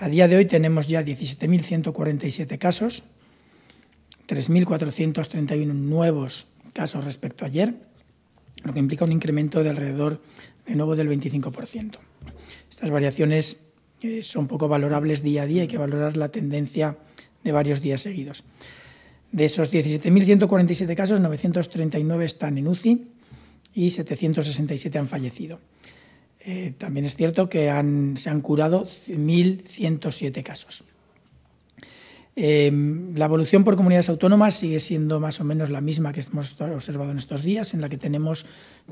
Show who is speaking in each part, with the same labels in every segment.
Speaker 1: A día de hoy tenemos ya 17.147 casos, 3.431 nuevos casos respecto a ayer, lo que implica un incremento de alrededor de nuevo del 25%. Estas variaciones eh, son poco valorables día a día, hay que valorar la tendencia de varios días seguidos. De esos 17.147 casos, 939 están en UCI y 767 han fallecido. Eh, también es cierto que se han curado 1.107 casos. Em, la evolución por comunidades autónomas sigue siendo más o menos la misma que hemos observado en estos días, en la que tenemos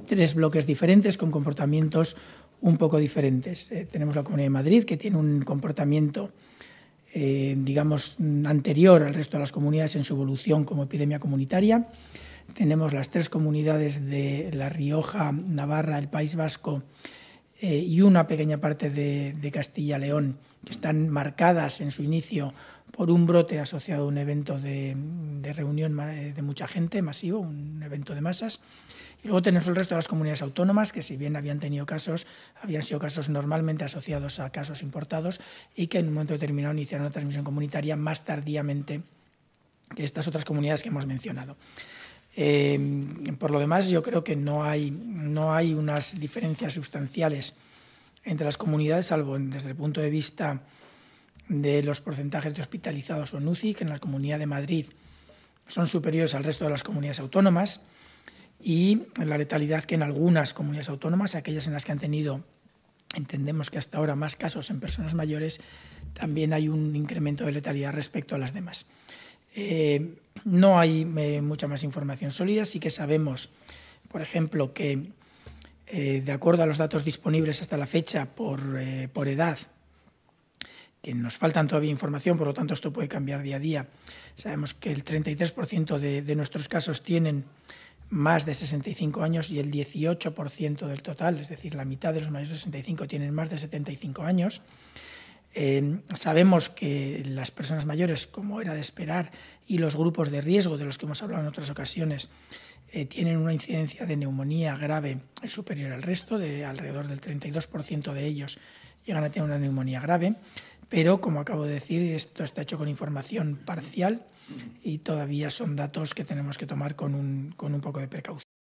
Speaker 1: tres bloques diferentes con comportamientos un poco diferentes. Eh, tenemos la Comunidad de Madrid, que tiene un comportamiento, eh, digamos, anterior al resto de las comunidades en su evolución como epidemia comunitaria. Tenemos las tres comunidades de La Rioja, Navarra, el País Vasco eh, y una pequeña parte de, de Castilla-León, que están marcadas en su inicio por un brote asociado a un evento de, reunión eh, de mucha gente, masivo, un evento de masas. Y luego tenemos el resto de las comunidades autónomas, que si bien habían tenido casos, habían sido casos normalmente asociados a casos importados y que en un momento determinado iniciaron una transmisión comunitaria más tardíamente que estas otras comunidades que hemos mencionado. Em, por lo demás, yo creo que no hay, no hay unas diferencias sustanciales entre las comunidades, salvo desde el punto de vista de los porcentajes de hospitalizados o NUCI, que en la Comunidad de Madrid son superiores al resto de las comunidades autónomas, y la letalidad que en algunas comunidades autónomas, aquellas en las que han tenido, entendemos que hasta ahora más casos en personas mayores, también hay un incremento de letalidad respecto a las demás. Eh, no hay eh, mucha más información sólida, sí que sabemos, por ejemplo, que eh, de acuerdo a los datos disponibles hasta la fecha eh, por, edad, que nos faltan todavía información, por lo tanto esto puede cambiar día a día, sabemos que el 33% de, de, nuestros casos tienen más de 65 años y el 18% del total, es decir, la mitad de los mayores de 65 tienen más de 75 años. Em, sabemos que las personas mayores, como era de esperar, y los grupos de riesgo de los que hemos hablado en otras ocasiones, eh, tienen una incidencia de neumonía grave superior al resto, de alrededor del 32% de ellos llegan a tener una neumonía grave, pero como acabo de decir, esto está hecho con información parcial y todavía son datos que tenemos que tomar con un poco de precaución.